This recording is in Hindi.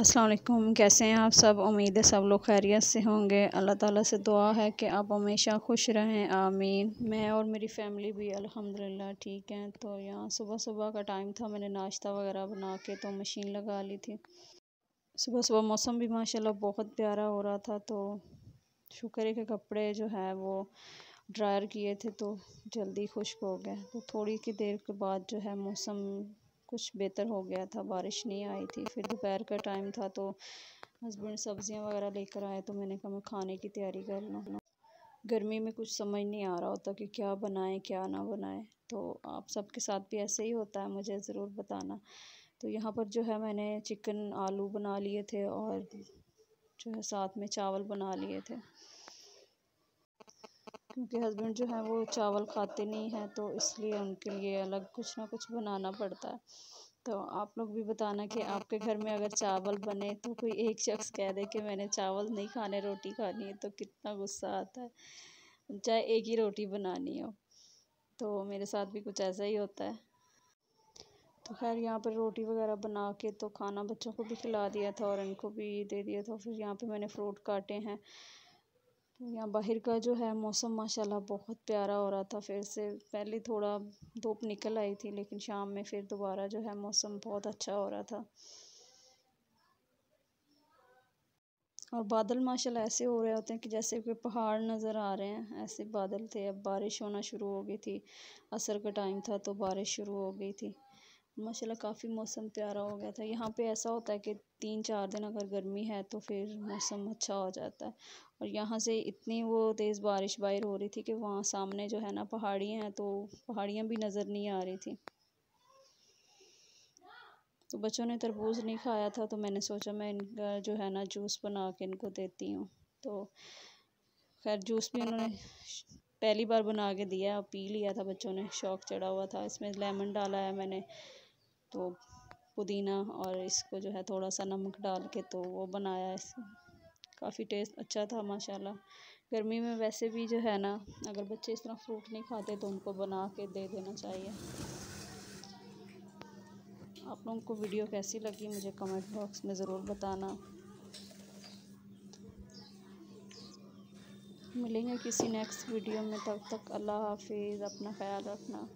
असलकुम कैसे हैं आप सब उम्मीद है सब लोग खैरियत से होंगे अल्लाह ताला से दुआ है कि आप हमेशा खुश रहें आमीन मैं और मेरी फैमिली भी अल्हम्दुलिल्लाह ठीक हैं तो यहाँ सुबह सुबह का टाइम था मैंने नाश्ता वगैरह बना के तो मशीन लगा ली थी सुबह सुबह मौसम भी माशाल्लाह बहुत प्यारा हो रहा था तो शुक्र है कि कपड़े जो है वो ड्रायर किए थे तो जल्दी खुश्क हो गए तो थोड़ी की देर के बाद जो है मौसम कुछ बेहतर हो गया था बारिश नहीं आई थी फिर दोपहर का टाइम था तो हस्बैंड सब्ज़ियाँ वगैरह लेकर आए तो मैंने कहा मैं खाने की तैयारी कर लूँ गर्मी में कुछ समझ नहीं आ रहा होता कि क्या बनाएं क्या ना बनाएं तो आप सबके साथ भी ऐसे ही होता है मुझे ज़रूर बताना तो यहाँ पर जो है मैंने चिकन आलू बना लिए थे और जो है साथ में चावल बना लिए थे क्योंकि हस्बैंड जो है वो चावल खाते नहीं हैं तो इसलिए उनके लिए अलग कुछ ना कुछ बनाना पड़ता है तो आप लोग भी बताना कि आपके घर में अगर चावल बने तो कोई एक शख्स कह दे कि मैंने चावल नहीं खाने रोटी खानी है तो कितना गुस्सा आता है चाहे एक ही रोटी बनानी हो तो मेरे साथ भी कुछ ऐसा ही होता है तो खैर यहाँ पर रोटी वगैरह बना के तो खाना बच्चों को भी खिला दिया था और इनको भी दे दिया था फिर यहाँ पर मैंने फ्रूट काटे हैं यहाँ बाहर का जो है मौसम माशाल्लाह बहुत प्यारा हो रहा था फिर से पहले थोड़ा धूप निकल आई थी लेकिन शाम में फिर दोबारा जो है मौसम बहुत अच्छा हो रहा था और बादल माशाल्लाह ऐसे हो रहे होते हैं कि जैसे कोई पहाड़ नज़र आ रहे हैं ऐसे बादल थे अब बारिश होना शुरू हो गई थी असर का टाइम था तो बारिश शुरू हो गई थी माशाल्लाह काफ़ी मौसम प्यारा हो गया था यहाँ पे ऐसा होता है कि तीन चार दिन अगर गर्मी है तो फिर मौसम अच्छा हो जाता है और यहाँ से इतनी वो तेज़ बारिश बाहर हो रही थी कि वहाँ सामने जो है ना पहाड़ियाँ हैं तो पहाड़ियाँ भी नज़र नहीं आ रही थी तो बच्चों ने तरबूज नहीं खाया था तो मैंने सोचा मैं इनका जो है ना जूस बना के इनको देती हूँ तो खैर जूस भी उन्होंने पहली बार बना के दिया पी लिया था बच्चों ने शौक चढ़ा हुआ था इसमें लेमन डाला है मैंने तो पुदीना और इसको जो है थोड़ा सा नमक डाल के तो वो बनाया इस काफ़ी टेस्ट अच्छा था माशाल्लाह गर्मी में वैसे भी जो है ना अगर बच्चे इस तरह फ्रूट नहीं खाते तो उनको बना के दे देना चाहिए आप लोगों को वीडियो कैसी लगी मुझे कमेंट बॉक्स में ज़रूर बताना मिलेंगे किसी नेक्स्ट वीडियो में तब तक अल्लाह हाफिज़ अपना ख्याल रखना